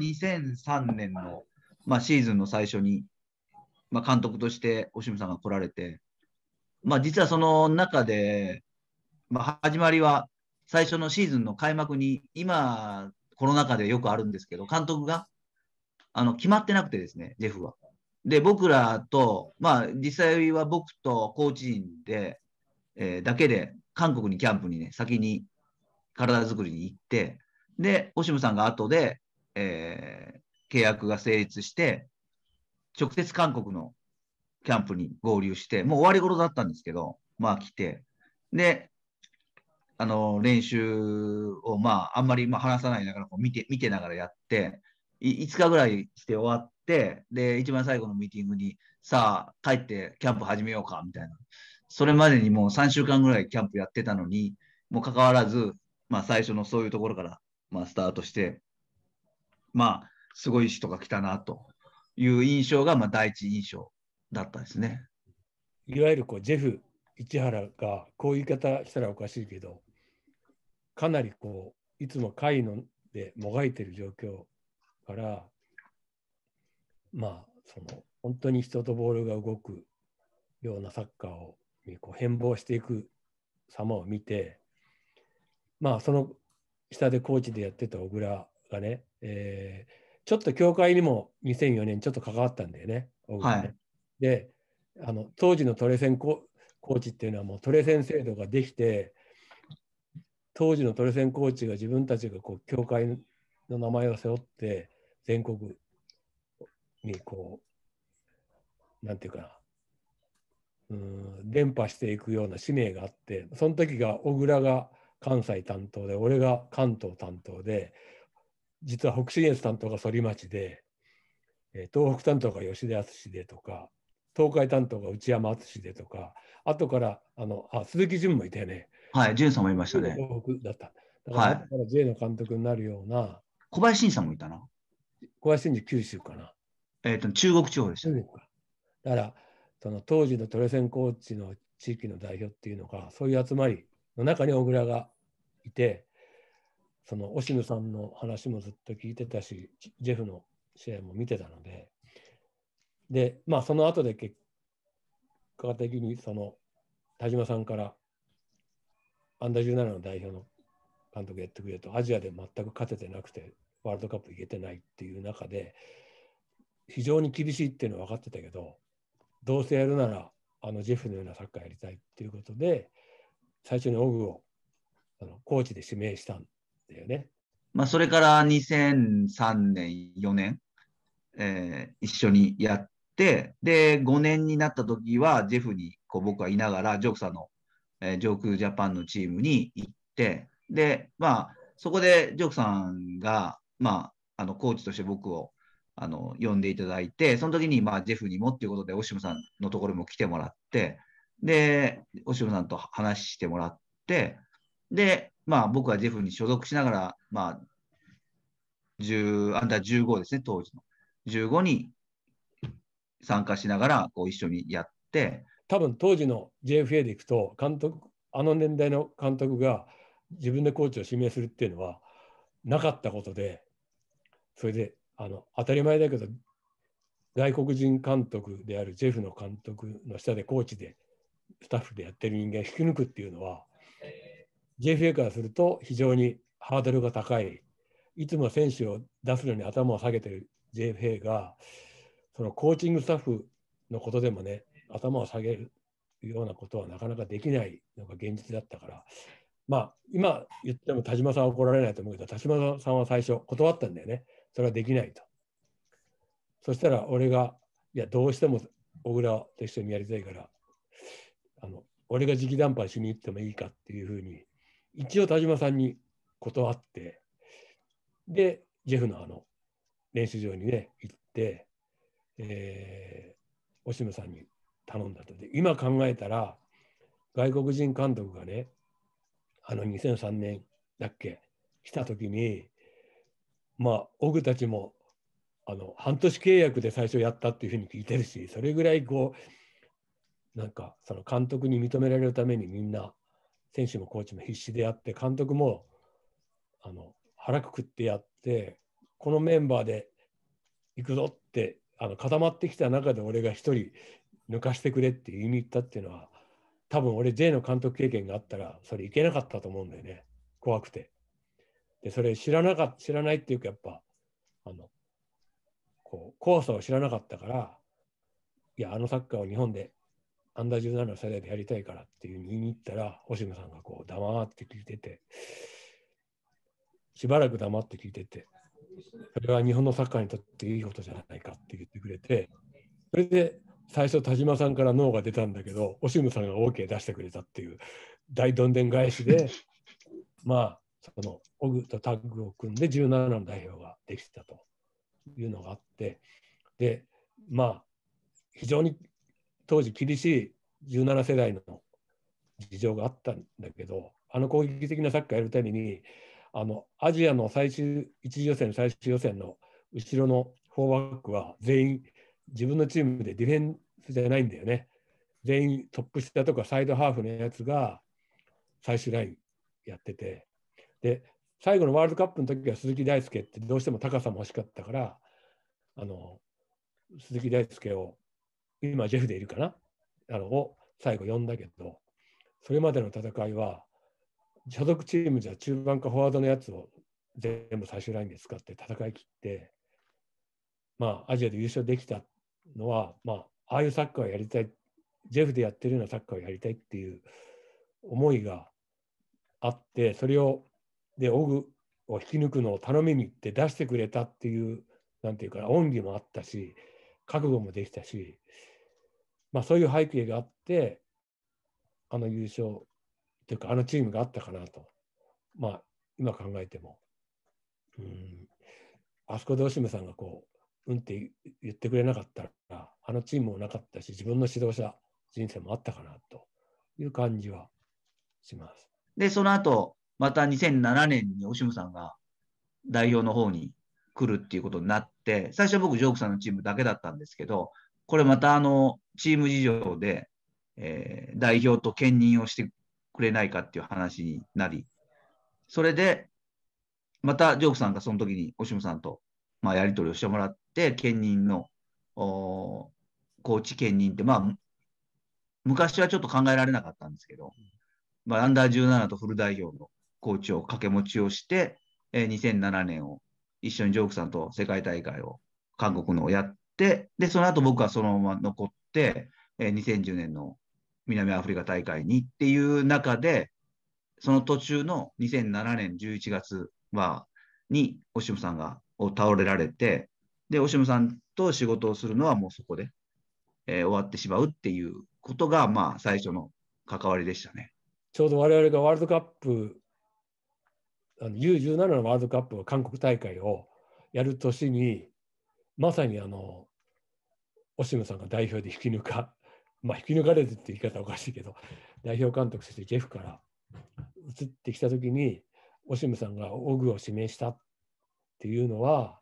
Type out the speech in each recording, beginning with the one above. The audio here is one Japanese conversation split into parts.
2003年の、まあ、シーズンの最初に、まあ、監督としてオシムさんが来られて、まあ、実はその中で、まあ、始まりは最初のシーズンの開幕に今コロナ禍でよくあるんですけど監督があの決まってなくてですねジェフは。で僕らと、まあ、実際は僕とコーチ陣で、えー、だけで韓国にキャンプにね先に体作りに行ってでオシムさんが後でえー、契約が成立して、直接韓国のキャンプに合流して、もう終わり頃だったんですけど、まあ来て、で、あの練習を、まあ、あんまりまあ話さないながらこう見て、見てながらやって、5日ぐらいして終わって、で、一番最後のミーティングに、さあ、帰ってキャンプ始めようか、みたいな。それまでにもう3週間ぐらいキャンプやってたのに、もう関わらず、まあ、最初のそういうところから、まあ、スタートして、まあ、すごい人が来たなという印象が、まあ、第一印象だったですね。いわゆるこうジェフ市原がこういう言い方したらおかしいけどかなりこういつも会のでもがいてる状況からまあその本当に人とボールが動くようなサッカーをこう変貌していく様を見てまあその下でコーチでやってた小倉がねえー、ちょっと教会にも2004年ちょっと関わったんだよね。ねはい、であの当時のトレセンコーチっていうのはもうトレセン制度ができて当時のトレセンコーチが自分たちがこう教会の名前を背負って全国にこうなんていうかなうん伝播していくような使命があってその時が小倉が関西担当で俺が関東担当で実は北信越担当が反町で、え東北担当が吉田敦でとか東海担当が内山敦でとか後からあのあ鈴木淳もいたよね。はい淳さんもいましたね。東北だった。だからから J の監督になるような、小林慎さんもいたな。小林慎九州かな。えっ、ー、と中国地方でした、ね。だからその当時のトレセンコーチの地域の代表っていうのがそういう集まりの中に小倉がいてそのオシムさんの話もずっと聞いてたし、ジェフの試合も見てたので、で、まあ、その後で結果的にその田島さんから、アンダー17の代表の監督やってくれと、アジアで全く勝ててなくて、ワールドカップ行けてないっていう中で、非常に厳しいっていうのは分かってたけど、どうせやるなら、あのジェフのようなサッカーやりたいっていうことで、最初にオグをあのコーチで指名したんていうね。まあ、それから2003年、4年、えー、一緒にやって、で、5年になった時は、ジェフにこう僕はいながら、ジョークさんの、えー、ジ空ジャパンのチームに行って、で、まあ、そこでジョークさんが、まあ、あのコーチとして僕をあの呼んでいただいて、その時にまあジェフにもっていうことで、オシムさんのところにも来てもらって、で、オシムさんと話してもらって、で、まあ、僕はジェフに所属しながら、まあ、10アンダー15ですね、当時の。15に参加しながらこう一緒にやって。多分当時の JFA でいくと監督、あの年代の監督が自分でコーチを指名するっていうのはなかったことで、それであの当たり前だけど、外国人監督であるジェフの監督の下でコーチでスタッフでやってる人間引き抜くっていうのは JFA からすると非常にハードルが高い、いつも選手を出すのに頭を下げてる JFA が、そのコーチングスタッフのことでもね、頭を下げるようなことはなかなかできないのが現実だったから、まあ、今言っても田島さんは怒られないと思うけど、田島さんは最初断ったんだよね。それはできないと。そしたら俺が、いや、どうしても小倉と一緒にやりたいから、あの俺が直談判しに行ってもいいかっていうふうに一応田島さんに断って、で、ジェフのあの練習場にね、行って、えー、おしむさんに頼んだと。で、今考えたら、外国人監督がね、あの2003年だっけ、来た時に、まあ、オグたちもあの半年契約で最初やったっていうふうに聞いてるし、それぐらいこう、なんかその監督に認められるためにみんな選手もコーチも必死でやって、監督もあの腹くくってやって、このメンバーで行くぞってあの固まってきた中で俺が1人抜かしてくれって言いに行ったっていうのは、多分俺 J の監督経験があったら、それ行けなかったと思うんだよね。怖くて。で、それ知らなか知らないっていうか、やっぱ、あの、こう、怖さを知らなかったから、いや、あのサッカーを日本でアンダー17の世代でやりたいからっていう言いに行ったら、星野さんがこう黙って聞いてて、しばらく黙って聞いてて、それは日本のサッカーにとっていいことじゃないかって言ってくれて、それで最初、田島さんから脳が出たんだけど、星野さんが OK 出してくれたっていう大どんでん返しで、まあ、そのオグとタッグを組んで17の代表ができたというのがあって、で、まあ、非常に当時厳しい17世代の事情があったんだけどあの攻撃的なサッカーやるためにあのアジアの最終1次予選最終予選の後ろのフォーバックは全員自分のチームでディフェンスじゃないんだよね全員トップ下とかサイドハーフのやつが最終ラインやっててで最後のワールドカップの時は鈴木大輔ってどうしても高さも欲しかったからあの鈴木大輔を今ジェフでいるかなあのを最後呼んだけどそれまでの戦いは所属チームじゃ中盤かフォワードのやつを全部最終ラインで使って戦い切ってまあアジアで優勝できたのはまあああいうサッカーをやりたいジェフでやってるようなサッカーをやりたいっていう思いがあってそれをでオグを引き抜くのを頼みに行って出してくれたっていうなんていうか恩義もあったし覚悟もできたしまあ、そういう背景があって、あの優勝というか、あのチームがあったかなと、まあ、今考えても。うんあそこでオシムさんがこう、うんって言ってくれなかったら、あのチームもなかったし、自分の指導者人生もあったかなという感じはします。で、その後、また2007年にオシムさんが代表の方に来るっていうことになって、最初は僕、ジョークさんのチームだけだったんですけど、これまたあのチーム事情で、えー、代表と兼任をしてくれないかっていう話になり、それで、またジョークさんがその時にオシムさんと、まあ、やり取りをしてもらって、兼任のコーチ兼任って、まあ、昔はちょっと考えられなかったんですけど、まあ、アンダー17とフル代表のコーチを掛け持ちをして、えー、2007年を一緒にジョークさんと世界大会を韓国のをやっ、で、その後僕はそのまま残って、えー、2010年の南アフリカ大会にっていう中で、その途中の2007年11月は、に、オシムさんが倒れられて、で、オシムさんと仕事をするのはもうそこで、えー、終わってしまうっていうことが、まあ、最初の関わりでしたね。ちょうど我々がワールドカップ、あの U17 のワールドカップ、韓国大会をやる年に、まさにあのオシムさんが代表で引き抜か、まあ、引き抜かれるって言い方おかしいけど、代表監督としてジェフから移ってきたときに、オシムさんがオグを指名したっていうのは、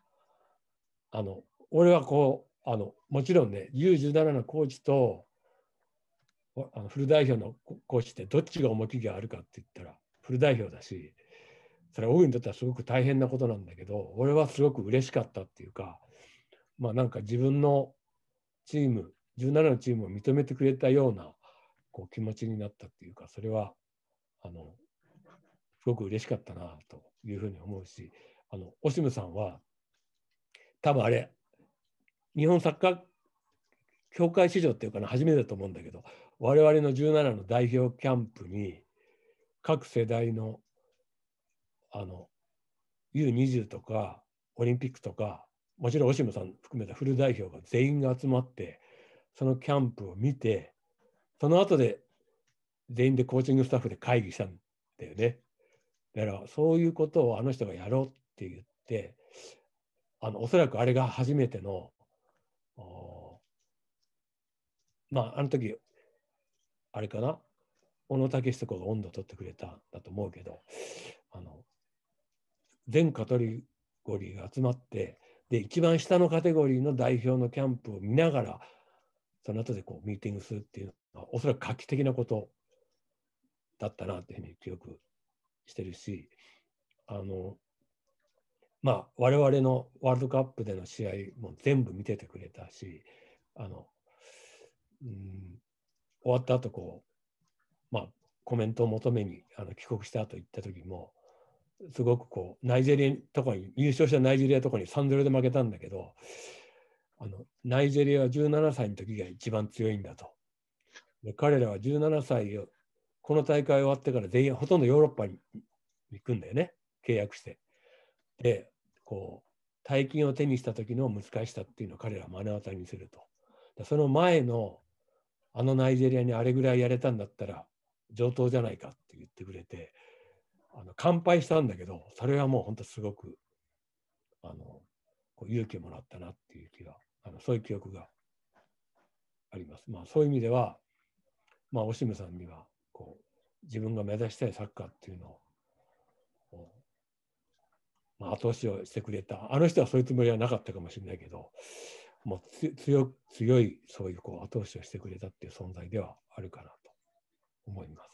あの俺はこうあの、もちろんね、U17 のコーチとあのフル代表のコーチってどっちが重きがあるかって言ったら、フル代表だし、それはオグにとってはすごく大変なことなんだけど、俺はすごく嬉しかったっていうか、まあ、なんか自分のチーム17のチームを認めてくれたようなこう気持ちになったっていうかそれはあのすごく嬉しかったなというふうに思うしあのオシムさんは多分あれ日本サッカー協会市場っていうかな初めてだと思うんだけど我々の17の代表キャンプに各世代のあの U20 とかオリンピックとかもちろんオシムさん含めたフル代表が全員が集まってそのキャンプを見てその後で全員でコーチングスタッフで会議したんだよねだからそういうことをあの人がやろうって言ってあのおそらくあれが初めてのまああの時あれかな小野武史とかが温度を取ってくれたんだと思うけどあの全カトリゴリーが集まってで一番下のカテゴリーの代表のキャンプを見ながらその後でこうミーティングするっていうのはおそらく画期的なことだったなというふうに記憶してるしあのまあ我々のワールドカップでの試合も全部見ててくれたしあの、うん、終わった後こうまあコメントを求めにあの帰国した後行った時もすごくこうナイジェリアとかに優勝したナイジェリアとかに3 0で負けたんだけどあのナイジェリアは17歳の時が一番強いんだとで彼らは17歳をこの大会終わってから全員ほとんどヨーロッパに行くんだよね契約してでこう大金を手にした時の難しさっていうのを彼らは目の当たりにするとその前のあのナイジェリアにあれぐらいやれたんだったら上等じゃないかって言ってくれてあの乾杯したんだけど、それはもう本当すごく、あの、こう勇気をもらったなっていう気が、あのそういう記憶があります。まあそういう意味では、まあオシムさんには、こう、自分が目指したいサッカーっていうのを、まあ、後押しをしてくれた。あの人はそういうつもりはなかったかもしれないけど、もう強強いそういうこう後押しをしてくれたっていう存在ではあるかなと思います。